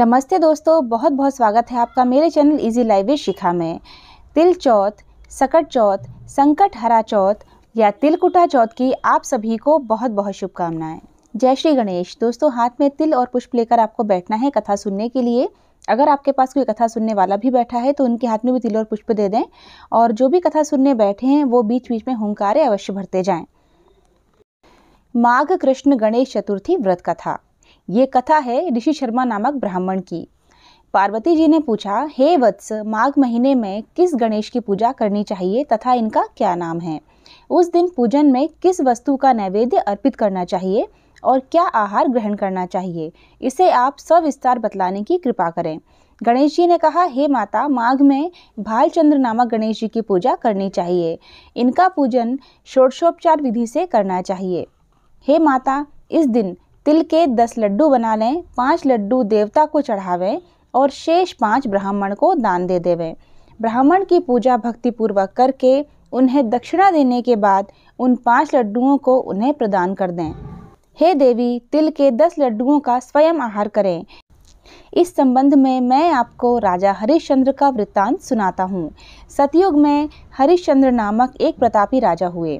नमस्ते दोस्तों बहुत बहुत स्वागत है आपका मेरे चैनल इजी लाइव शिखा में तिल चौथ सकट चौथ संकट हरा चौथ या तिलकुटा चौथ की आप सभी को बहुत बहुत शुभकामनाएं जय श्री गणेश दोस्तों हाथ में तिल और पुष्प लेकर आपको बैठना है कथा सुनने के लिए अगर आपके पास कोई कथा सुनने वाला भी बैठा है तो उनके हाथ में भी तिल और पुष्प दे दें और जो भी कथा सुनने बैठे हैं वो बीच बीच में हुंकारे अवश्य भरते जाएं माघ कृष्ण गणेश चतुर्थी व्रत कथा ये कथा है ऋषि शर्मा नामक ब्राह्मण की पार्वती जी ने पूछा हे वत्स माघ महीने में किस गणेश की पूजा करनी चाहिए तथा इनका क्या नाम है उस दिन पूजन में किस वस्तु का नैवेद्य अर्पित करना चाहिए और क्या आहार ग्रहण करना चाहिए इसे आप सविस्तार बतलाने की कृपा करें गणेश जी ने कहा हे माता माघ में भालचंद्र नामक गणेश जी की पूजा करनी चाहिए इनका पूजन षोडशोपचार विधि से करना चाहिए हे माता इस दिन तिल के दस लड्डू बना लें पांच लड्डू देवता को चढ़ावें और शेष पांच ब्राह्मण को दान दे देवें ब्राह्मण की पूजा भक्ति पूर्वक करके उन्हें दक्षिणा देने के बाद उन पांच लड्डुओं को उन्हें प्रदान कर दें हे देवी तिल के दस लड्डुओं का स्वयं आहार करें इस संबंध में मैं आपको राजा हरिश्चंद्र का वृत्तांत सुनाता हूँ सतयुग में हरिश्चंद्र नामक एक प्रतापी राजा हुए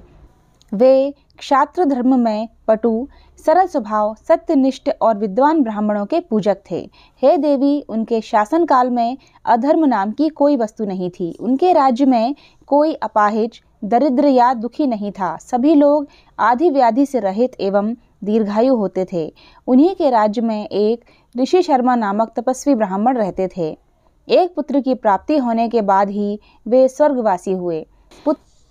वे क्षात्र धर्म में पटु सरल स्वभाव सत्यनिष्ठ और विद्वान ब्राह्मणों के पूजक थे हे देवी उनके शासनकाल में अधर्म नाम की कोई वस्तु नहीं थी उनके राज्य में कोई अपाहिज दरिद्र या दुखी नहीं था सभी लोग आधि व्याधि से रहित एवं दीर्घायु होते थे उन्हीं के राज्य में एक ऋषि शर्मा नामक तपस्वी ब्राह्मण रहते थे एक पुत्र की प्राप्ति होने के बाद ही वे स्वर्गवासी हुए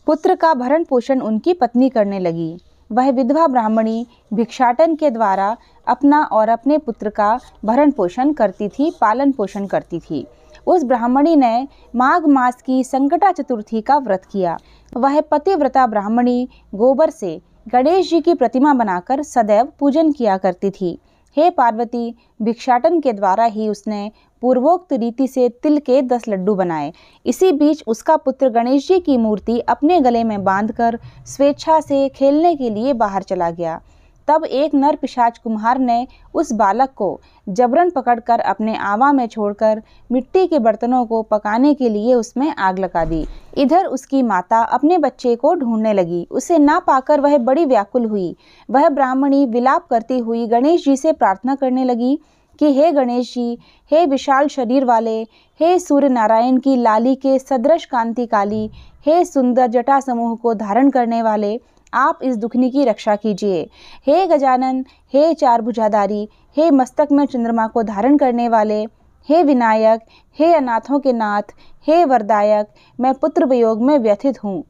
पुत्र का भरण पोषण उनकी पत्नी करने लगी वह विधवा ब्राह्मणी भिक्षाटन के द्वारा अपना और अपने पुत्र का भरण पोषण करती थी पालन पोषण करती थी उस ब्राह्मणी ने माघ मास की संकटा चतुर्थी का व्रत किया वह पतिव्रता ब्राह्मणी गोबर से गणेश जी की प्रतिमा बनाकर सदैव पूजन किया करती थी हे पार्वती भिक्षाटन के द्वारा ही उसने पूर्वोक्त रीति से तिल के दस लड्डू बनाए इसी बीच उसका पुत्र गणेश जी की मूर्ति अपने गले में बांधकर स्वेच्छा से खेलने के लिए बाहर चला गया तब एक नर पिशाच कुम्हार ने उस बालक को जबरन पकड़कर अपने आवा में छोड़कर मिट्टी के बर्तनों को पकाने के लिए उसमें आग लगा दी इधर उसकी माता अपने बच्चे को ढूंढने लगी उसे ना पाकर वह बड़ी व्याकुल हुई वह ब्राह्मणी विलाप करती हुई गणेश जी से प्रार्थना करने लगी कि हे गणेश जी हे विशाल शरीर वाले हे सूर्य नारायण की लाली के सदृश कांति काली हे सुंदर जटा समूह को धारण करने वाले आप इस दुखनी की रक्षा कीजिए हे गजानन हे चार भुजाधारी हे मस्तक में चंद्रमा को धारण करने वाले हे विनायक हे अनाथों के नाथ हे वरदायक मैं पुत्र वियोग में व्यथित हूँ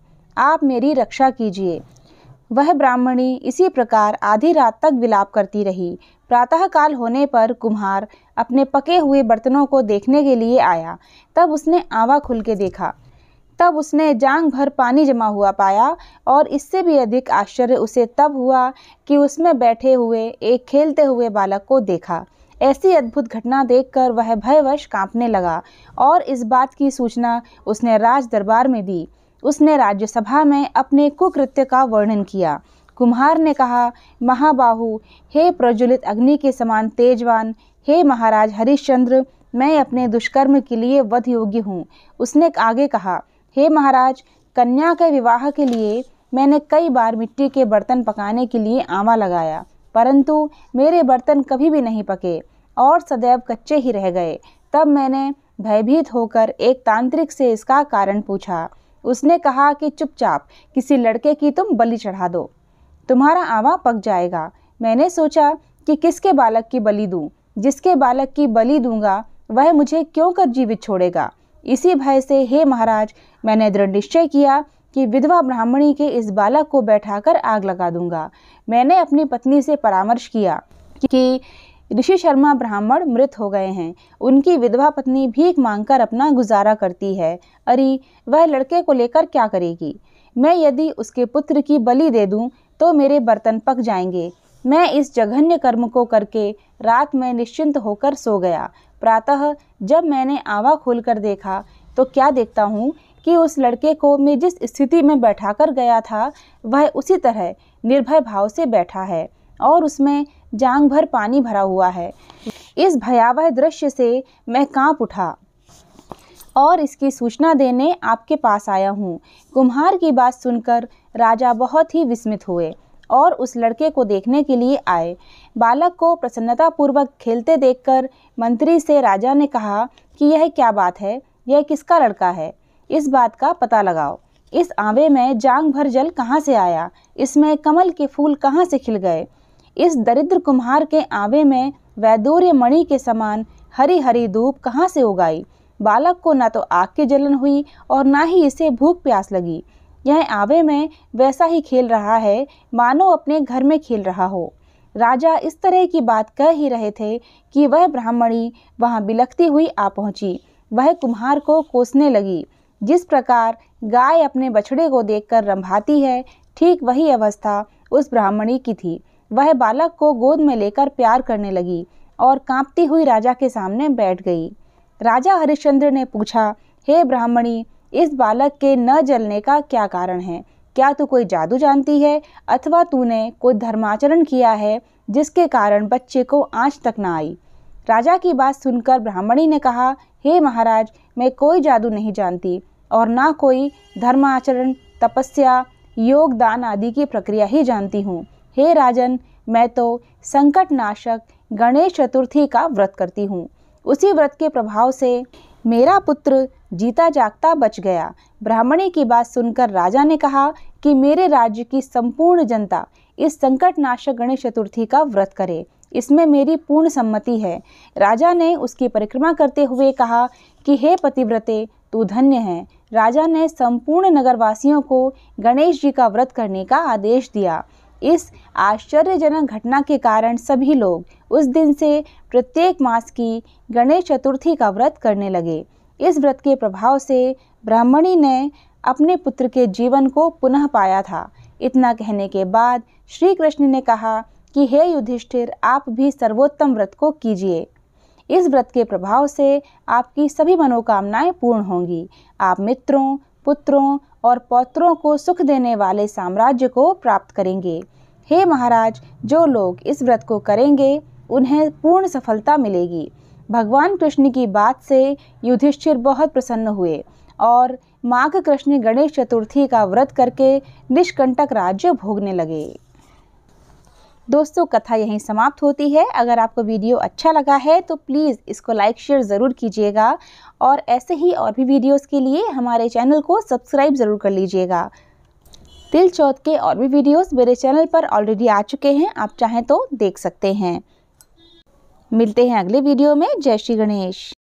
आप मेरी रक्षा कीजिए वह ब्राह्मणी इसी प्रकार आधी रात तक विलाप करती रही प्रातःकाल होने पर कुम्हार अपने पके हुए बर्तनों को देखने के लिए आया तब उसने आवा खुल के देखा तब उसने जांग भर पानी जमा हुआ पाया और इससे भी अधिक आश्चर्य उसे तब हुआ कि उसमें बैठे हुए एक खेलते हुए बालक को देखा ऐसी अद्भुत घटना देखकर वह भयवश कांपने लगा और इस बात की सूचना उसने राज दरबार में दी उसने राज्यसभा में अपने कुकृत्य का वर्णन किया कुम्हार ने कहा महाबाहु हे प्रज्वलित अग्नि के समान तेजवान हे महाराज हरिश्चंद्र मैं अपने दुष्कर्म के लिए वध योग्य हूँ उसने आगे कहा हे महाराज कन्या के विवाह के लिए मैंने कई बार मिट्टी के बर्तन पकाने के लिए आवा लगाया परंतु मेरे बर्तन कभी भी नहीं पके और सदैव कच्चे ही रह गए तब मैंने भयभीत होकर एक तांत्रिक से इसका कारण पूछा उसने कहा कि चुपचाप किसी लड़के की तुम बलि चढ़ा दो तुम्हारा आवा पक जाएगा मैंने सोचा कि किसके बालक की बलि दूँ जिसके बालक की बलि दूंगा वह मुझे क्यों कर जीवित छोड़ेगा इसी भय से हे महाराज मैंने दृढ़ निश्चय किया कि विधवा ब्राह्मणी के इस बालक को बैठाकर आग लगा दूंगा मैंने अपनी पत्नी से परामर्श किया कि ऋषि शर्मा ब्राह्मण मृत हो गए हैं उनकी विधवा पत्नी भीख मांगकर अपना गुजारा करती है अरे वह लड़के को लेकर क्या करेगी मैं यदि उसके पुत्र की बलि दे दूं तो मेरे बर्तन पक जाएंगे मैं इस जघन्य कर्म को करके रात में निश्चिंत होकर सो गया प्रातः जब मैंने आवा खोलकर देखा तो क्या देखता हूँ कि उस लड़के को मैं जिस स्थिति में बैठा कर गया था वह उसी तरह निर्भय भाव से बैठा है और उसमें जांग भर पानी भरा हुआ है इस भयावह दृश्य से मैं कांप उठा और इसकी सूचना देने आपके पास आया हूँ कुम्हार की बात सुनकर राजा बहुत ही विस्मित हुए और उस लड़के को देखने के लिए आए बालक को प्रसन्नतापूर्वक खेलते देखकर मंत्री से राजा ने कहा कि यह क्या बात है यह किसका लड़का है इस बात का पता लगाओ इस आंबे में जांग भर जल कहाँ से आया इसमें कमल के फूल कहाँ से खिल गए इस दरिद्र कुम्हार के आंबे में वैदूर्य मणि के समान हरी हरी धूप कहाँ से उगाई बालक को ना तो आग की जलन हुई और ना ही इसे भूख प्यास लगी यह आवे में वैसा ही खेल रहा है मानो अपने घर में खेल रहा हो राजा इस तरह की बात कह ही रहे थे कि वह ब्राह्मणी वहां बिलखती हुई आ पहुंची वह कुम्हार को कोसने लगी जिस प्रकार गाय अपने बछड़े को देखकर रंभाती है ठीक वही अवस्था उस ब्राह्मणी की थी वह बालक को गोद में लेकर प्यार करने लगी और कांपती हुई राजा के सामने बैठ गई राजा हरिश्चंद्र ने पूछा हे ब्राह्मणी इस बालक के न जलने का क्या कारण है क्या तू कोई जादू जानती है अथवा तूने कोई धर्माचरण किया है जिसके कारण बच्चे को आँच तक न आई राजा की बात सुनकर ब्राह्मणी ने कहा हे महाराज मैं कोई जादू नहीं जानती और ना कोई धर्माचरण तपस्या योगदान आदि की प्रक्रिया ही जानती हूँ हे राजन मैं तो संकट नाशक गणेश चतुर्थी का व्रत करती हूँ उसी व्रत के प्रभाव से मेरा पुत्र जीता जागता बच गया ब्राह्मणी की बात सुनकर राजा ने कहा कि मेरे राज्य की संपूर्ण जनता इस संकट नाशक गणेश चतुर्थी का व्रत करे इसमें मेरी पूर्ण सम्मति है राजा ने उसकी परिक्रमा करते हुए कहा कि हे पतिव्रते तू धन्य है राजा ने संपूर्ण नगरवासियों को गणेश जी का व्रत करने का आदेश दिया इस आश्चर्यजनक घटना के कारण सभी लोग उस दिन से प्रत्येक मास की गणेश चतुर्थी का व्रत करने लगे इस व्रत के प्रभाव से ब्राह्मणी ने अपने पुत्र के जीवन को पुनः पाया था इतना कहने के बाद श्री कृष्ण ने कहा कि हे युधिष्ठिर आप भी सर्वोत्तम व्रत को कीजिए इस व्रत के प्रभाव से आपकी सभी मनोकामनाएं पूर्ण होंगी आप मित्रों पुत्रों और पौत्रों को सुख देने वाले साम्राज्य को प्राप्त करेंगे हे महाराज जो लोग इस व्रत को करेंगे उन्हें पूर्ण सफलता मिलेगी भगवान कृष्ण की बात से युधिष्ठिर बहुत प्रसन्न हुए और माघ कृष्ण गणेश चतुर्थी का व्रत करके निष्कंटक राज्य भोगने लगे दोस्तों कथा यहीं समाप्त होती है अगर आपको वीडियो अच्छा लगा है तो प्लीज़ इसको लाइक शेयर ज़रूर कीजिएगा और ऐसे ही और भी वीडियोस के लिए हमारे चैनल को सब्सक्राइब ज़रूर कर लीजिएगा तिल चौथ के और भी वीडियोस मेरे चैनल पर ऑलरेडी आ चुके हैं आप चाहें तो देख सकते हैं मिलते हैं अगले वीडियो में जय श्री गणेश